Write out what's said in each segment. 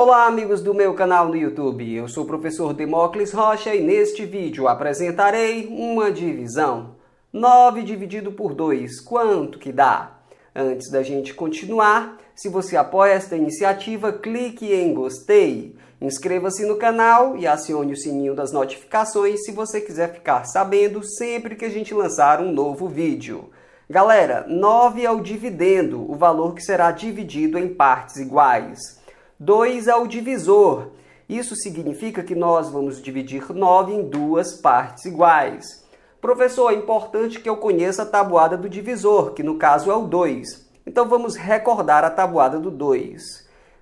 Olá, amigos do meu canal no YouTube. Eu sou o professor Demócles Rocha e neste vídeo apresentarei uma divisão. 9 dividido por 2, quanto que dá? Antes da gente continuar, se você apoia esta iniciativa, clique em gostei, inscreva-se no canal e acione o sininho das notificações se você quiser ficar sabendo sempre que a gente lançar um novo vídeo. Galera, 9 é o dividendo, o valor que será dividido em partes iguais. 2 ao divisor. Isso significa que nós vamos dividir 9 em duas partes iguais. Professor, é importante que eu conheça a tabuada do divisor, que no caso é o 2. Então vamos recordar a tabuada do 2.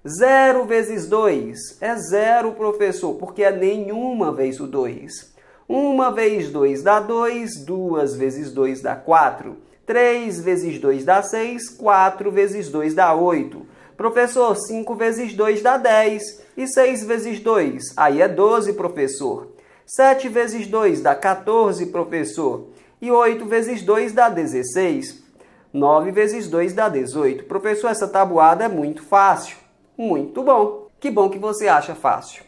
0 vezes 2 é 0, professor, porque é nenhuma vez o 2. 1 vez 2 dá 2, 2 vezes 2 dá 4. 3 vezes 2 dá 6, 4 vezes 2 dá 8. Professor, 5 vezes 2 dá 10. E 6 vezes 2? Aí é 12, professor. 7 vezes 2 dá 14, professor. E 8 vezes 2 dá 16. 9 vezes 2 dá 18. Professor, essa tabuada é muito fácil. Muito bom. Que bom que você acha fácil.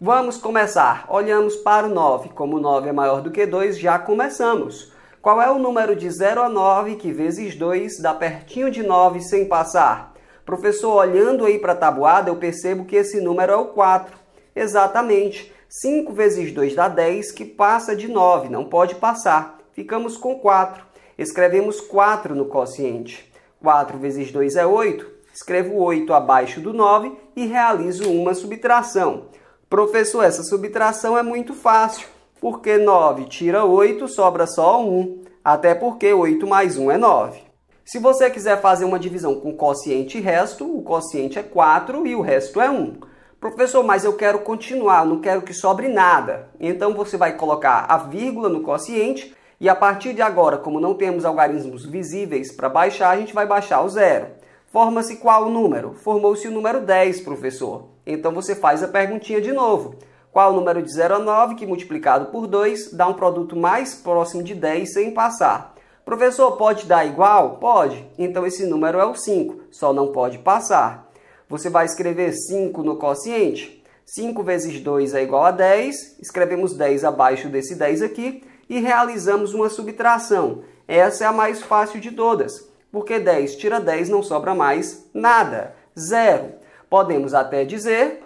Vamos começar. Olhamos para o 9. Como 9 é maior do que 2, já começamos. Qual é o número de 0 a 9 que vezes 2 dá pertinho de 9 sem passar? Professor, olhando aí para a tabuada, eu percebo que esse número é o 4. Exatamente. 5 vezes 2 dá 10, que passa de 9, não pode passar. Ficamos com 4. Escrevemos 4 no quociente. 4 vezes 2 é 8. Escrevo 8 abaixo do 9 e realizo uma subtração. Professor, essa subtração é muito fácil, porque 9 tira 8, sobra só 1. Até porque 8 mais 1 é 9. Se você quiser fazer uma divisão com quociente e resto, o quociente é 4 e o resto é 1. Professor, mas eu quero continuar, não quero que sobre nada. Então você vai colocar a vírgula no quociente e a partir de agora, como não temos algarismos visíveis para baixar, a gente vai baixar o zero. Forma-se qual o número? Formou-se o número 10, professor. Então você faz a perguntinha de novo. Qual o número de 0 a 9 que multiplicado por 2 dá um produto mais próximo de 10 sem passar? Professor, pode dar igual? Pode. Então esse número é o 5, só não pode passar. Você vai escrever 5 no quociente? 5 vezes 2 é igual a 10, escrevemos 10 abaixo desse 10 aqui e realizamos uma subtração. Essa é a mais fácil de todas, porque 10 tira 10 não sobra mais nada, zero. Podemos até dizer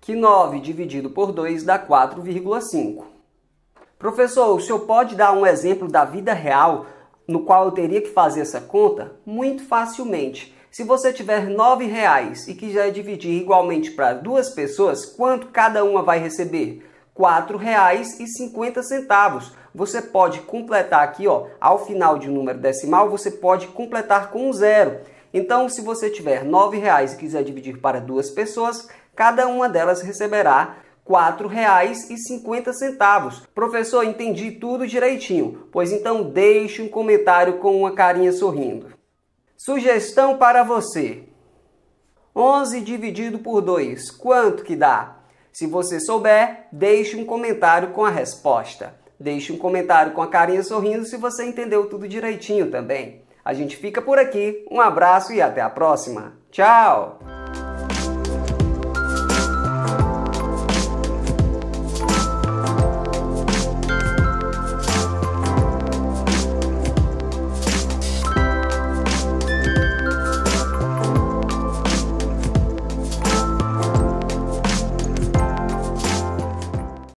que 9 dividido por 2 dá 4,5. Professor, o senhor pode dar um exemplo da vida real no qual eu teria que fazer essa conta? Muito facilmente. Se você tiver nove reais e quiser dividir igualmente para duas pessoas, quanto cada uma vai receber? R$ 4,50. Você pode completar aqui, ó, ao final de um número decimal, você pode completar com um zero. Então, se você tiver R$ 9 e quiser dividir para duas pessoas, cada uma delas receberá R$ 4,50. Professor, entendi tudo direitinho, pois então deixe um comentário com uma carinha sorrindo. Sugestão para você. 11 dividido por 2, quanto que dá? Se você souber, deixe um comentário com a resposta. Deixe um comentário com a carinha sorrindo se você entendeu tudo direitinho também. A gente fica por aqui, um abraço e até a próxima. Tchau!